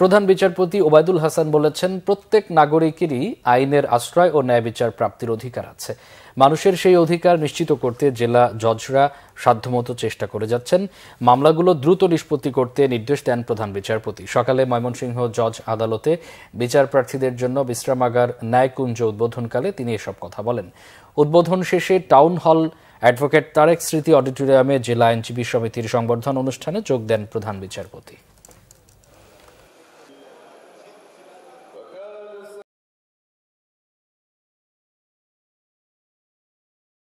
প্রধান বিচারপতি ওবায়দুল হাসান বলেছেন প্রত্যেক নাগরিকেরই আইনের আশ্রয় ও ন্যায় বিচার প্রাপ্তির অধিকার আছে মানুষের সেই অধিকার নিশ্চিত করতে জেলা জজরা সাধ্যমতো চেষ্টা করে যাচ্ছেন মামলাগুলো দ্রুত নিষ্পত্তি করতে নির্দেশ দেন প্রধান বিচারপতি সকালে ময়মনসিংহ জজ আদালতে বিচার প্রার্থীদের জন্য বিশ্রামাগার ন্যায়কুঞ্জ উদ্বোধনকালে তিনি এসব কথা বলেন উদ্বোধন শেষে টাউন হল অ্যাডভোকেট তারেক স্মৃতি অডিটোরিয়ামে জেলা আইনজীবী সমিতির সংবর্ধন অনুষ্ঠানে যোগ দেন প্রধান বিচারপতি